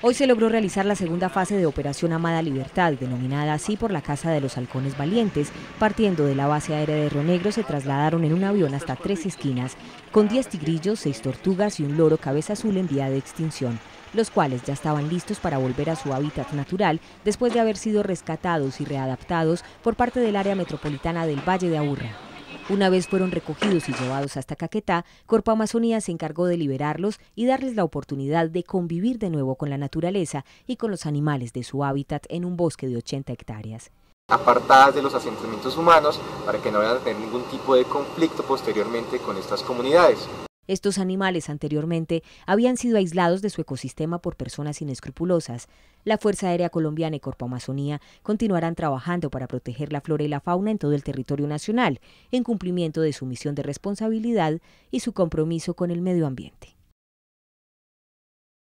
Hoy se logró realizar la segunda fase de Operación Amada Libertad, denominada así por la Casa de los Halcones Valientes. Partiendo de la base aérea de Río Negro, se trasladaron en un avión hasta tres esquinas, con 10 tigrillos, seis tortugas y un loro cabeza azul en vía de extinción los cuales ya estaban listos para volver a su hábitat natural después de haber sido rescatados y readaptados por parte del área metropolitana del Valle de Aurra. Una vez fueron recogidos y llevados hasta Caquetá, Corpo Amazonía se encargó de liberarlos y darles la oportunidad de convivir de nuevo con la naturaleza y con los animales de su hábitat en un bosque de 80 hectáreas apartadas de los asentamientos humanos para que no vayan a tener ningún tipo de conflicto posteriormente con estas comunidades. Estos animales anteriormente habían sido aislados de su ecosistema por personas inescrupulosas. La Fuerza Aérea Colombiana y Corpo Amazonía continuarán trabajando para proteger la flora y la fauna en todo el territorio nacional, en cumplimiento de su misión de responsabilidad y su compromiso con el medio ambiente.